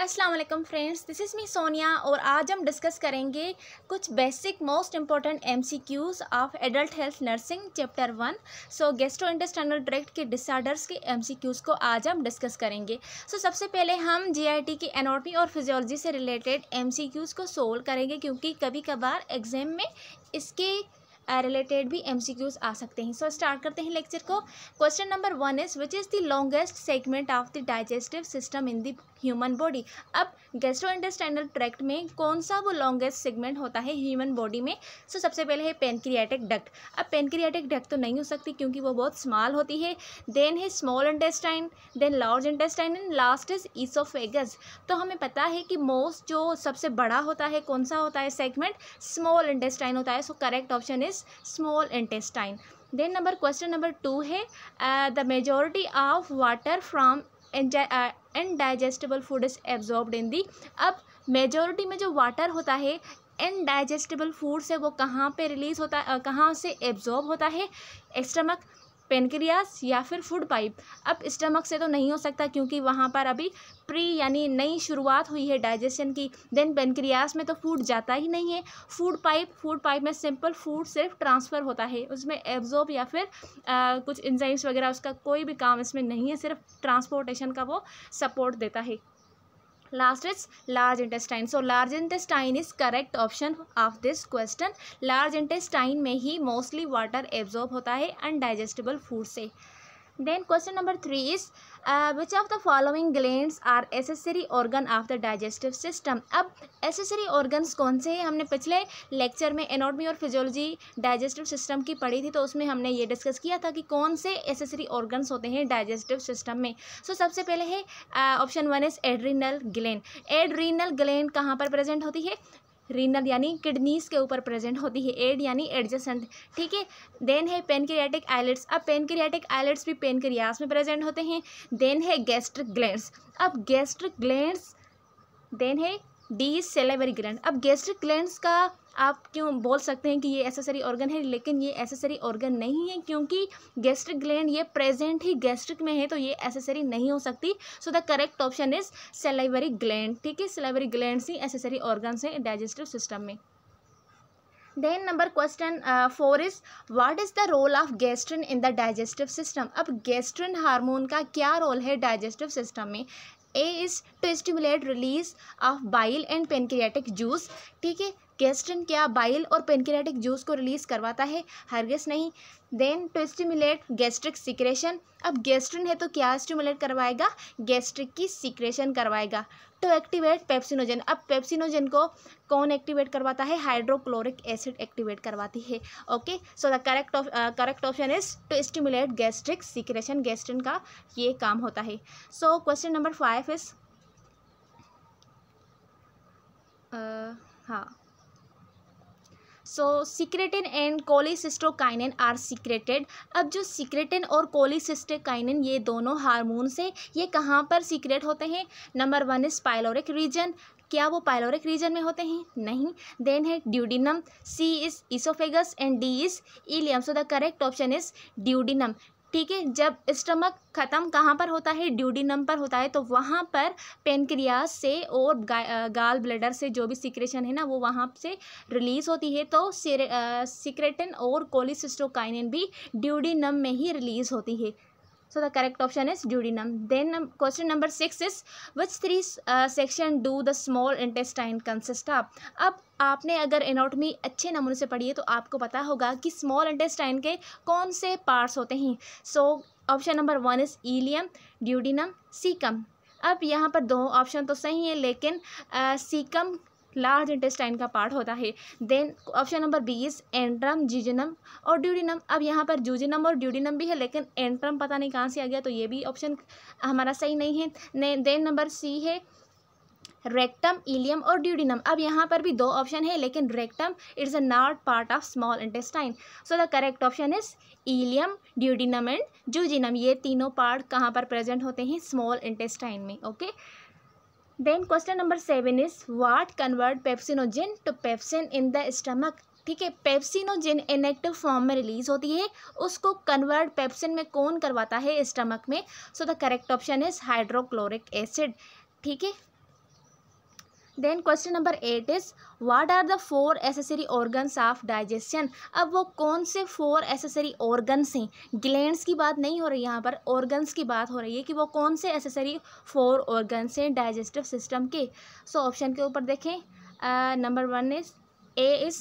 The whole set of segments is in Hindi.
Aslam friends this is me Sonia और आज हम डिस्कस करेंगे कुछ basic most important M C Qs of adult health nursing chapter one so gastrointestinal tract के डिसऑर्डर्स के एम सी क्यूज़ को आज हम डिस्कस करेंगे सो so, सबसे पहले हम जी आई टी की एनॉटमी और फिजियोलॉजी से रिलेटेड एम सी क्यूज़ को सोल्व करेंगे क्योंकि कभी कभार एग्ज़ाम में इसके रिलेटेड uh, भी एम सी क्यूज़ आ सकते हैं सो so, स्टार्ट करते हैं लेक्चर को question number one is which is the longest segment of the digestive system in the human body अब गेस्ट्रो इंटेस्टाइनल ट्रैक्ट में कौन सा वो लॉन्गेस्ट सेगमेंट होता है ह्यूमन बॉडी में सो so, सबसे पहले है पेनक्रियाटिक डक्ट अब पेनक्रियाटिक डक्ट तो नहीं हो सकती क्योंकि वो बहुत स्मॉल होती है देन है small intestine then large intestine and last is oesophagus तो हमें पता है कि मोस्ट जो सबसे बड़ा होता है कौन सा होता है सेगमेंट स्मॉल इंटेस्टाइन होता है so correct option is small intestine then number question number two है the majority of water from and digestible food is absorbed in the अब मेजोरिटी में जो वाटर होता है एंड डाइजेस्टिबल फूड से वो कहाँ पे रिलीज़ होता है कहाँ से एब्जॉर्ब होता है स्टमक पेनक्रियास या फिर फूड पाइप अब स्टमक से तो नहीं हो सकता क्योंकि वहाँ पर अभी प्री यानी नई शुरुआत हुई है डाइजेशन की देन पेनक्रियास में तो फूड जाता ही नहीं है फूड पाइप फूड पाइप में सिंपल फूड सिर्फ ट्रांसफ़र होता है उसमें एब्जॉर्ब या फिर आ, कुछ इंजाइम्स वगैरह उसका कोई भी काम इसमें नहीं है सिर्फ ट्रांसपोर्टेशन का वो सपोर्ट देता है last is large intestine so large intestine is correct option of this question large intestine में ही mostly water absorb होता है undigestible food से then question number 3 is uh, which of the following glands are accessory organ of the digestive system अब accessory organs कौन से हैं हमने पिछले लेक्चर में एनॉटमी और फिजियोलॉजी digestive system की पढ़ी थी तो उसमें हमने ये डिस्कस किया था कि कौन से accessory organs होते हैं digestive system में सो so, सबसे पहले है option one is adrenal gland adrenal gland कहाँ पर प्रेजेंट होती है रीनल यानी किडनीज के ऊपर प्रेजेंट होती है एड यानी एडजेसेंट ठीक है देन है पेनक्रियाटिक आइलेट्स अब पेनक्रियाटिक आइलेट्स भी पेनक्रियास में प्रेजेंट होते हैं देन है गैस्ट्रिक ग्लैंड्स अब गैस्ट्रिक ग्लैंड्स देन है डी सेलेवरी ग्लैंड अब गैस्ट्रिक ग्लैंड्स का आप क्यों बोल सकते हैं कि ये एसेसरी ऑर्गन है लेकिन ये एसेसरी ऑर्गन नहीं है क्योंकि गैस्ट्रिक ग्लैंड ये प्रेजेंट ही गैस्ट्रिक में है तो ये एसेसरी नहीं हो सकती so the correct option is salivary gland ठीक है सेलाइवरी ग्लैंड ही एसेसरी ऑर्गन है डाइजेस्टिव सिस्टम में then number question four is what is the role of gastrin in the digestive system अब गैस्ट्रिन हार्मोन का क्या रोल है डाइजेस्टिव सिस्टम में A is to stimulate release of bile and pancreatic juice ठीक है गेस्ट्रिन क्या बाइल और पेनक्रियाटिक जूस को रिलीज करवाता है हरगिस नहीं then to stimulate gastric secretion अब गैस्ट्रिन है तो क्या स्टिमुलेट करवाएगा गैस्ट्रिक की सिक्रेशन करवाएगा टू एक्टिवेट पेप्सिनोजन अब पेप्सिनोजन को कौन एक्टिवेट करवाता है हाइड्रोक्लोरिक एसिड एक्टिवेट करवाती है okay so the correct correct option is to stimulate gastric secretion gastrin का ये काम होता है so question number five is हाँ so secretin and cholecystokinin are secreted अब जो सिक्रेटिन और कोलीसिस्टोकाइनिन ये दोनों हार्मोन्स हैं ये कहाँ पर सीक्रेट होते हैं number one is pyloric region क्या वो पाइलोरिक रीजन में होते हैं नहीं देन है duodenum C is oesophagus and D is ileum so the correct option is duodenum ठीक है जब स्टमक ख़त्म कहाँ पर होता है नम पर होता है तो वहाँ पर पेनक्रिया से और गाल ब्लडर से जो भी सिक्रेशन है ना वो वहाँ से रिलीज़ होती है तो सिक्रेटिन और कोलिसिस्टोकाइनिन भी नम में ही रिलीज़ होती है so the correct option is duodenum then um, question number 6 is which three uh, section do the small intestine consist of अब आपने अगर एनाटॉमी अच्छे नमूने से पढ़ी है तो आपको पता होगा कि स्मॉल इंटेस्टाइन के कौन से पार्ट्स होते हैं so option number one is ileum duodenum caecum अब यहाँ पर दो ऑप्शन तो सही है लेकिन आ, uh, सीकम लार्ज इंटेस्टाइन का पार्ट होता है then option number B is antrum jejunum और ड्यूडिनम अब यहाँ पर जूजिनम और ड्यूडिनम भी है लेकिन एंट्रम पता नहीं कहाँ से आ गया तो ये भी ऑप्शन हमारा सही नहीं है देन नंबर सी है रेक्टम इलियम और ड्यूडिनम अब यहाँ पर भी दो ऑप्शन है लेकिन rectum it's a not part of small intestine so the correct option is ileum duodenum and jejunum ये तीनों पार्ट कहाँ पर प्रेजेंट होते हैं स्मॉल इंटेस्टाइन में okay okay? Then question number seven is what convert pepsinogen to pepsin in the stomach ठीक है पेप्सिनोजिन इनएक्टिव फॉर्म में रिलीज होती है उसको कन्वर्ट पेप्सिन में कौन करवाता है स्टमक में so the correct option is hydrochloric acid ठीक है then question number eight is what are the four accessory organs of digestion अब वो कौन से फोर एसेसरी ऑर्गन्स हैं ग्लैंड्स की बात नहीं हो रही यहाँ पर ऑर्गन्स की बात हो रही है कि वो कौन से एसेसरी फोर ऑर्गन्स हैं डाइजेस्टिव सिस्टम के सो so, ऑप्शन के ऊपर देखें number one is A is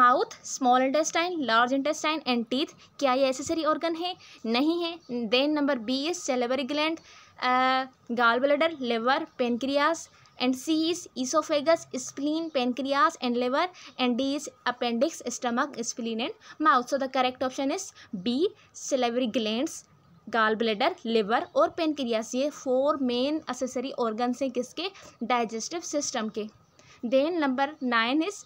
mouth small intestine large intestine and teeth क्या ये एसेसरी ऑर्गन है नहीं है then number B is salivary gland gall bladder liver pancreas and C is oesophagus spleen pancreas and liver and D is appendix stomach spleen and mouth so the correct option is B salivary gland गाल ब्लेडर लिवर और पेनक्रियास ये फोर मेन असेसरी ऑर्गन्स हैं किसके डाइजेस्टिव सिस्टम के then number nine is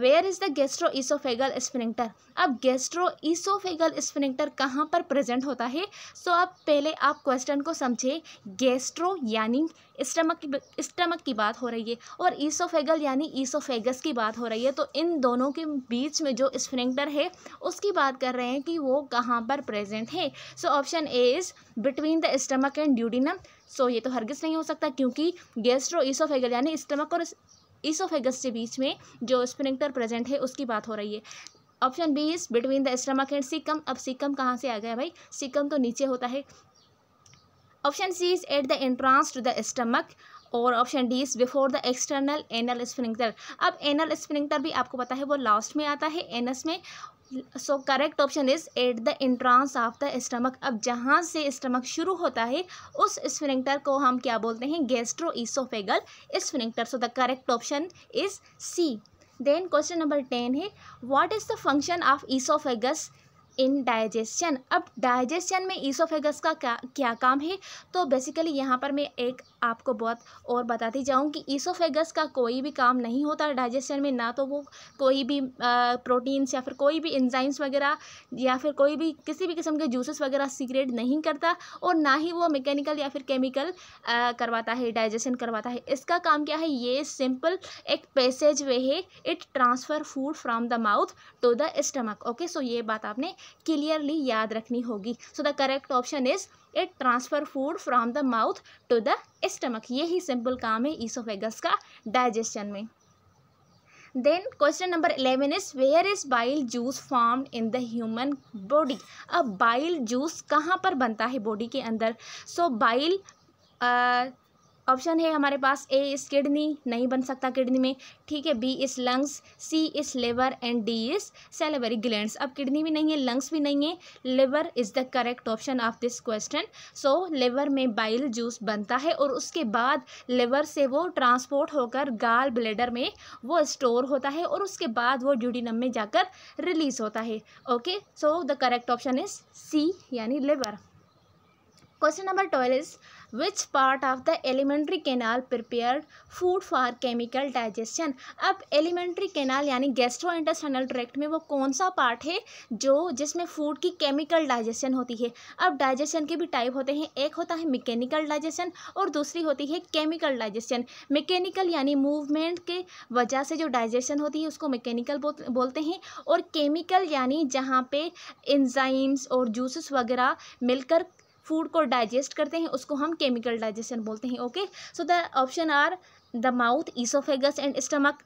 where is the gastro oesophageal sphincter अब गेस्ट्रो ईसोफेगल स्प्रिंक्टर कहाँ पर प्रेजेंट होता है सो so, अब पहले आप क्वेश्चन को समझे गेस्ट्रो यानी स्टमक की स्टमक की बात हो रही है और ईसोफेगल यानी ईसोफेगस की बात हो रही है तो इन दोनों के बीच में जो स्प्रिंक्टर है उसकी बात कर रहे हैं कि वो कहाँ पर प्रेजेंट है so option A is between the stomach and duodenum so ये तो हरगिज नहीं हो सकता क्योंकि गैस्ट्रो ईसोफेगल यानी स्टमक और ईसोफेगस के बीच में जो स्प्रिंक्टर प्रेजेंट है उसकी बात हो रही है option B is between the stomach and caecum अब सिकम कहाँ से आ गया भाई सिकम तो नीचे होता है Option C is at the entrance to the stomach और option D is before the external anal sphincter अब एनल स्प्रिंक्टर भी आपको पता है वो लास्ट में आता है एनस में so correct option is at the entrance of the stomach अब जहाँ से स्टमक शुरू होता है उस स्प्रिंक्टर को हम क्या बोलते हैं gastro oesophageal sphincter so the correct option is C then question number ten है what is the function of oesophagus in digestion अब डाइजेशन में ईसोफेगस का क्या क्या काम है तो बेसिकली यहाँ पर मैं एक आपको बहुत और बताती जाऊँ कि ईसोफेगस का कोई भी काम नहीं होता डाइजेशन में ना तो वो कोई भी प्रोटीन्स या फिर कोई भी इंजाइम्स वगैरह या फिर कोई भी किसी भी किस्म के जूसेस वगैरह सीक्रेट नहीं करता और ना ही वो मैकेनिकल या फिर केमिकल करवाता है डाइजेशन करवाता है इसका काम क्या है ये सिंपल एक पैसेज वे है it transfer food from the mouth to the stomach okay so ये बात आपने क्लियरली याद रखनी होगी so the correct option is it transfer food from the mouth to the stomach यही सिंपल काम है ईसोफेगस का डाइजेशन में then question number eleven is where is bile juice form in the human body अब बाइल जूस कहाँ पर बनता है बॉडी के अंदर सो बाइल ऑप्शन है हमारे पास ए इस किडनी नहीं बन सकता किडनी में ठीक है बी इस lungs C is liver and D is salivary gland अब किडनी भी नहीं है लंग्स भी नहीं है liver is the correct option of this question so liver में बाइल जूस बनता है और उसके बाद लेवर से वो ट्रांसपोर्ट होकर गाल ब्लेडर में वो स्टोर होता है और उसके बाद वो ड्यूडिनम में जाकर रिलीज होता है okay so the correct option is C यानी liver question number twelve is which part of the alimentary canal prepare food for chemical digestion अब एलिमेंट्री कैनाल यानी गेस्ट्रो इंटेस्टाइनल ट्रैक्ट में वो कौन सा पार्ट है जो जिसमें फूड की केमिकल डाइजेशन होती है अब डाइजेशन के भी टाइप होते हैं एक होता है मैकेनिकल डाइजेशन और दूसरी होती है केमिकल डाइजेशन मैकेनिकल यानी मूवमेंट के वजह से जो डाइजेशन होती है उसको मैकेनिकल बोलते हैं और केमिकल यानी जहाँ पे इंजाइम्स और जूसेस वगैरह मिलकर फूड को डाइजेस्ट करते हैं उसको हम केमिकल डाइजेशन बोलते हैं okay so the options are the mouth oesophagus and stomach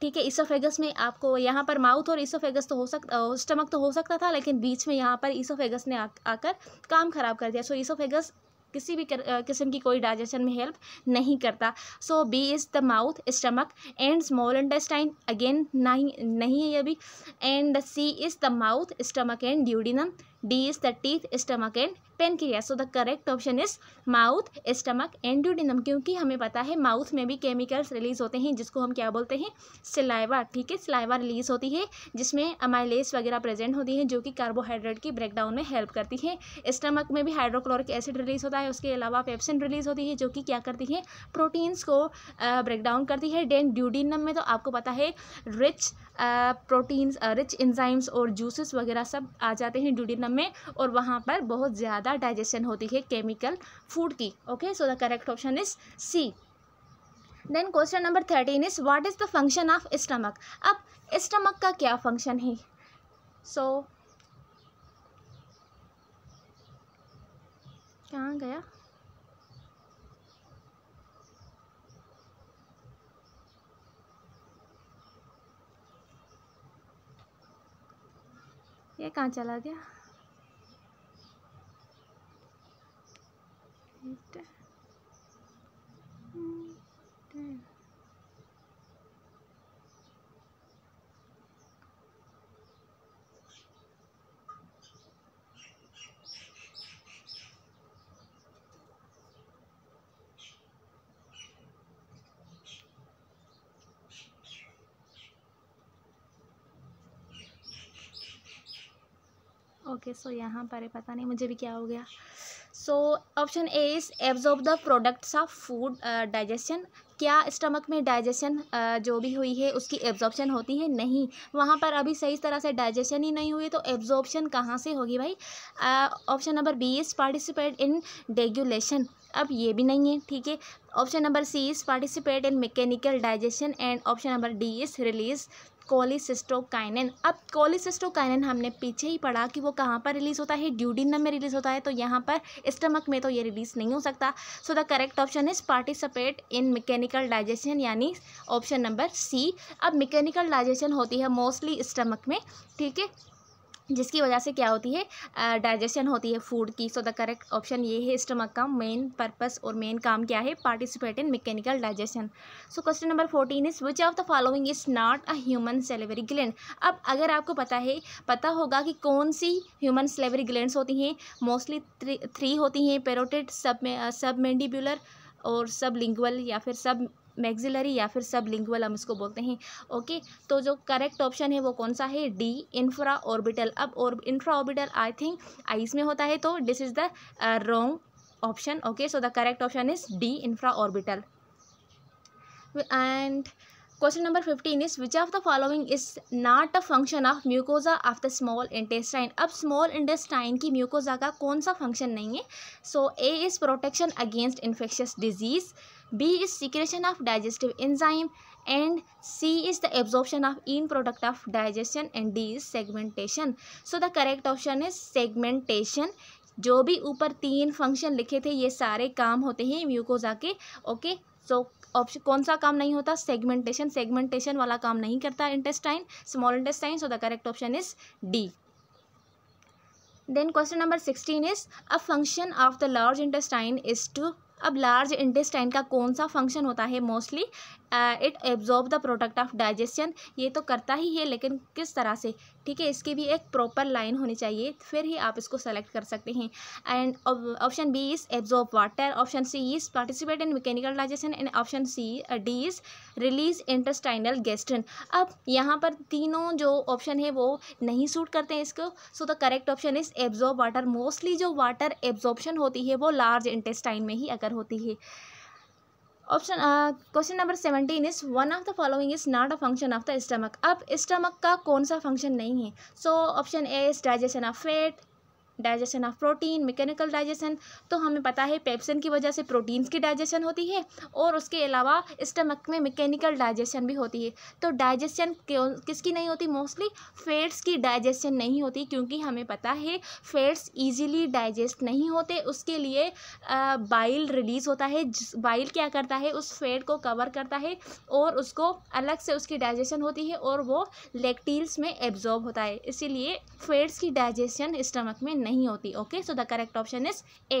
ठीक है इसोफेगस में आपको यहाँ पर माउथ और इसोफेगस तो हो सकता स्टमक तो हो सकता था लेकिन बीच में यहाँ पर इसोफेगस ने आ, आकर काम खराब कर दिया सो so, इसोफेगस किसी भी किस्म की कोई डाइजेशन में हेल्प नहीं करता so B is the mouth stomach and small intestine again नहीं नहीं है ये भी and C is the mouth stomach and duodenum D the teeth stomach and pan pancreas. So the correct option is mouth stomach and duodenum क्योंकि हमें पता है माउथ में भी केमिकल्स रिलीज होते हैं जिसको हम क्या बोलते हैं सिलाइवा ठीक है सिलाइवा रिलीज होती है जिसमें अमाइलेस वगैरह प्रेजेंट होती हैं जो कि कार्बोहाइड्रेट की ब्रेकडाउन में हेल्प करती है स्टमक में भी हाइड्रोक्लोरिक एसिड रिलीज होता है उसके अलावा पेप्सिन रिलीज होती है जो कि क्या करती है प्रोटीन्स को ब्रेकडाउन करती है डेन ड्यूडिनम में तो आपको पता है रिच प्रोटीन्स रिच इंजाइम्स और जूसेस वगैरह सब आ जाते हैं ड्यूडिनम अन्न में और वहाँ पर बहुत ज़्यादा डाइजेशन होती है केमिकल फूड की okay so the correct option is C then question number thirteen is what is the function of stomach अब स्टमक का क्या फंक्शन है सो so, कहाँ गया ये कहाँ चला गया सो यहाँ पर पता नहीं मुझे भी क्या हो गया so option A is absorb the products of food digestion क्या स्टमक में डाइजेशन uh, जो भी हुई है उसकी एब्जॉर्प्शन होती है नहीं वहाँ पर अभी सही तरह से डाइजेशन ही नहीं हुई तो एब्जॉर्प्शन कहाँ से होगी भाई option number B is participate in deglutition अब ये भी नहीं है ठीक है option number C is participate in mechanical digestion and option number D is release cholecystokinin अब कोलिसिस्टोकाइनिन हमने पीछे ही पढ़ा कि वो कहाँ पर रिलीज़ होता है ड्यूडिनम में रिलीज़ होता है तो यहाँ पर स्टमक में तो ये रिलीज़ नहीं हो सकता so the correct option is participate in mechanical digestion यानी ऑप्शन नंबर सी अब मैकेनिकल डाइजेशन होती है मोस्टली स्टमक में ठीक है जिसकी वजह से क्या होती है डाइजेशन होती है फूड की सो द करेक्ट ऑप्शन ये है स्टमक का मेन पर्पस और मेन काम क्या है participate in mechanical digestion so question number fourteen is which of the following is not a human salivary gland अब अगर आपको पता है पता होगा कि कौन सी ह्यूमन सेलेवरी ग्लैंड होती हैं मोस्टली थ्री होती हैं पेरोटेड सब सब मैंडिबुलर और सब लिंगुअल या फिर सब मैग्जिलरी या फिर सब लिंगुअल हम इसको बोलते हैं ओके तो जो करेक्ट ऑप्शन है वो कौन सा है डी इंफ्रा ऑर्बिटल अब और infra orbital I think eyes में होता है तो this is the wrong option okay so the correct option is D infra orbital and question number fifteen is which of the following is not a function of mucosa of the small intestine अब स्मॉल इंटेस्टाइन की म्यूकोजा का कौन सा फंक्शन नहीं है so A is protection against infectious disease B is secretion of digestive enzyme and C is the absorption of in product of digestion and D is segmentation so the correct option is segmentation जो भी ऊपर तीन फंक्शन लिखे थे ये सारे काम होते हैं म्यूकोजा के ओके सो ऑप्शन कौन सा काम नहीं होता सेगमेंटेशन सेगमेंटेशन वाला काम नहीं करता intestine small intestine so the correct option is D then question number sixteen is a function of the large intestine is to अब लार्ज इंटेस्टाइन का कौन सा फंक्शन होता है mostly it absorb the product of digestion ये तो करता ही है लेकिन किस तरह से ठीक है इसकी भी एक प्रॉपर लाइन होनी चाहिए फिर ही आप इसको सेलेक्ट कर सकते हैं and option B is absorb water option C is participate in mechanical digestion and option C D is release intestinal gastrin अब यहाँ पर तीनों जो ऑप्शन है वो नहीं सूट करते हैं इसको so the correct option is absorb water mostly जो वाटर एब्जॉर्बशन होती है वो लार्ज इंटेस्टाइन में ही अगर होती है option question number seventeen is one of the following is not a function of the stomach अब स्टमक का कौन सा फंक्शन नहीं है so option A is digestion of fat digestion of protein mechanical digestion तो हमें पता है पेप्सिन की वजह से प्रोटीन्स की डाइजेशन होती है और उसके अलावा स्टमक में मैकेनिकल डाइजेशन भी होती है तो डाइजेशन किसकी नहीं होती मोस्टली फैट्स की डाइजेशन नहीं होती क्योंकि हमें पता है फैट्स ईजीली डाइजेस्ट नहीं होते उसके लिए बाइल रिलीज़ होता है बाइल क्या करता है उस फैट को कवर करता है और उसको अलग से उसकी डाइजेशन होती है और वो लेक्टील्स में एब्जॉर्ब होता है इसीलिए फैट्स की डाइजेशन स्टमक में नहीं होती okay so the correct option is A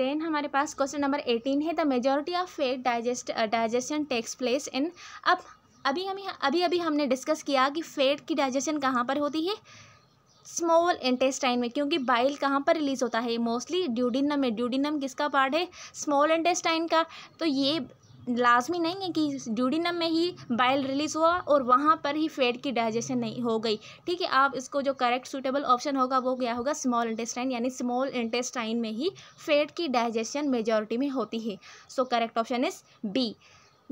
then हमारे पास क्वेश्चन नंबर एटीन है the majority of fat digest digestion takes place in अब अभी हम अभी अभी हमने डिस्कस किया कि फेट की डाइजेशन कहाँ पर होती है स्मॉल इंटेस्टाइन में क्योंकि बाइल कहाँ पर रिलीज होता है मोस्टली ड्यूडिनम में ड्यूडिनम किसका पार्ट है स्मॉल इंटेस्टाइन का तो ये लाजमी नहीं है कि ड्यूडिनम में ही बाइल रिलीज़ हुआ और वहाँ पर ही फेट की डाइजेशन नहीं हो गई ठीक है आप इसको जो करेक्ट सूटेबल ऑप्शन होगा वो क्या होगा स्मॉल इंटेस्टाइन यानी स्मॉल इंटेस्टाइन में ही फेट की डाइजेशन मेजोरिटी में होती है so correct option is B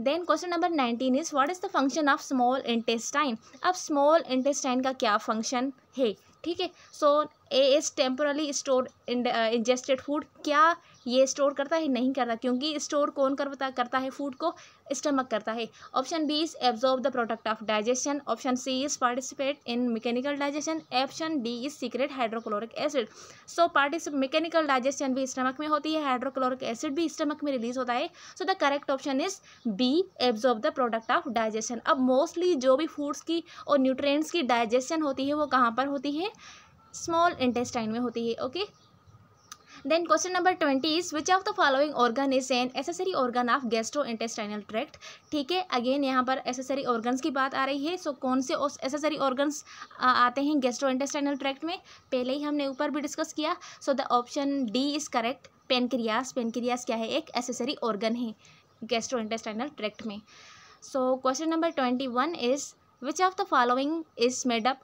then question number nineteen is what is the function of small intestine अब स्मॉल इंटेस्टाइन का क्या फंक्शन है ठीक है so A is temporarily store ingested food क्या ये स्टोर करता है नहीं करता क्योंकि स्टोर कौन करता करता है फूड को स्टमक करता है option B is absorb the product of digestion option C is participate in mechanical digestion option D is secrete hydrochloric acid so participate mechanical digestion भी स्टमक में होती है हाइड्रोक्लोरिक एसिड भी स्टमक में रिलीज होता है so the correct option is B absorb the product of digestion अब मोस्टली जो भी फूड्स की और न्यूट्रेंट्स की डाइजेशन होती है वो कहाँ पर होती है स्मॉल इंटेस्टाइन में होती है okay then question number twenty is which of the following organ is an accessory organ of gastro intestinal tract ठीक है अगेन यहाँ पर एसेसरी ऑर्गन्स की बात आ रही है सो so, कौन से एसेसरी ऑर्गन्स आते हैं गेस्ट्रो इंटेस्टाइनल ट्रैक्ट में पहले ही हमने ऊपर भी डिस्कस किया so the option D is correct pancreas pancreas क्या है एक एसेसरी ऑर्गन है गेस्ट्रो इंटेस्टाइनल ट्रैक्ट में so question number twenty one is which of the following is made up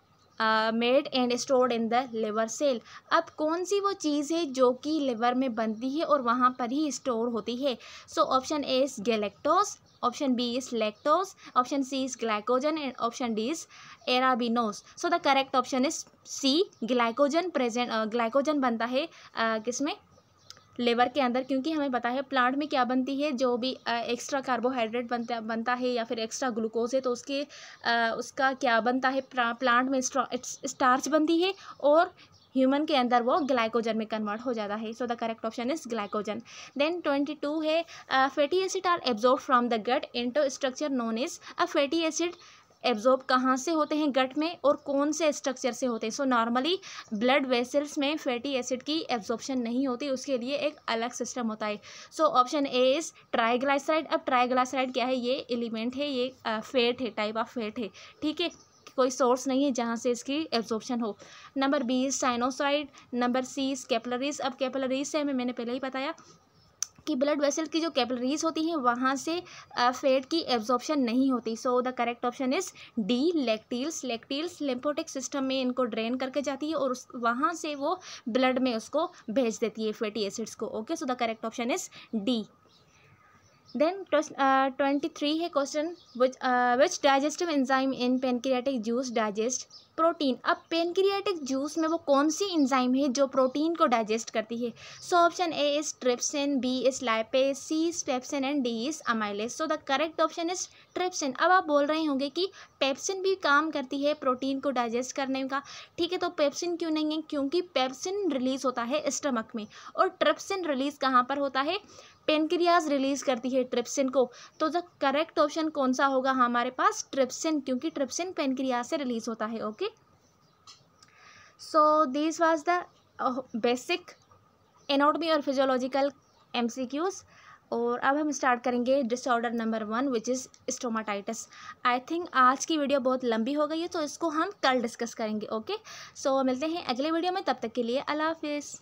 made and stored in the liver cell अब कौन सी वो चीज़ है जो कि लिवर में बनती है और वहाँ पर ही स्टोर होती है so option A is galactose option B is lactose option C is glycogen and option D is arabinose so the correct option is C glycogen present glycogen बनता है uh, किसमें लेवर के अंदर क्योंकि हमें पता है प्लांट में क्या बनती है जो भी एक्स्ट्रा कार्बोहाइड्रेट बनता बनता है या फिर एक्स्ट्रा ग्लूकोज है तो उसके आ, उसका क्या बनता है प्लांट में स्टार्च बनती है और ह्यूमन के अंदर वो ग्लाइकोजन में कन्वर्ट हो जाता है so the correct option is glycogen then twenty two है fatty acid are absorb from the gut into structure known is a fatty acid absorb कहाँ से होते हैं गट में और कौन से स्ट्रक्चर से होते हैं सो नॉर्मली ब्लड वेसल्स में फैटी एसिड की एब्जॉर्प्शन नहीं होती उसके लिए एक अलग सिस्टम होता है so option A is triglyceride अब ट्राइग्लाइसराइड क्या है ये एलिमेंट है ये फेट है टाइप ऑफ फेट है ठीक है कोई सोर्स नहीं है जहाँ से इसकी एब्जॉर्प्शन हो number B sinusoid number C is capillaries अब कैपलरीज से हमें मैंने पहले ही बताया कि ब्लड वेसल की जो कैपलरीज होती हैं वहाँ से फैट की एब्जॉर्प्शन नहीं होती so the correct option is D lacteals lacteals lymphatic system में इनको ड्रेन करके जाती है और उस वहाँ से वो ब्लड में उसको भेज देती है फैटी एसिड्स को okay so the correct option is D then twenty three है question which which digestive enzyme in pancreatic juice digest protein अब पेनक्रियाटिक जूस में वो कौन सी इंजाइम है जो प्रोटीन को डाइजेस्ट करती है so option A is trypsin B is lipase C is pepsin and D is amylase so the correct option is trypsin अब आप बोल रहे होंगे कि पेप्सिन भी काम करती है प्रोटीन को डाइजेस्ट करने का ठीक है तो पेप्सिन क्यों नहीं है क्योंकि पेप्सिन रिलीज होता है स्टमक में और ट्रिप्सिन रिलीज कहाँ पर होता है पेनक्रियाज रिलीज करती है ट्रिप्सिन को तो द करेक्ट ऑप्शन कौन सा होगा हमारे पास ट्रिप्सिन क्योंकि ट्रिप्सिन पेनक्रियाज से रिलीज होता है okay so this was the basic anatomy और or एम और अब हम स्टार्ट करेंगे disorder number one which is stomatitis I think आज की वीडियो बहुत लंबी हो गई है तो इसको हम कल डिस्कस करेंगे ओके सो so, मिलते हैं अगले वीडियो में तब तक के लिए अला हाफिज़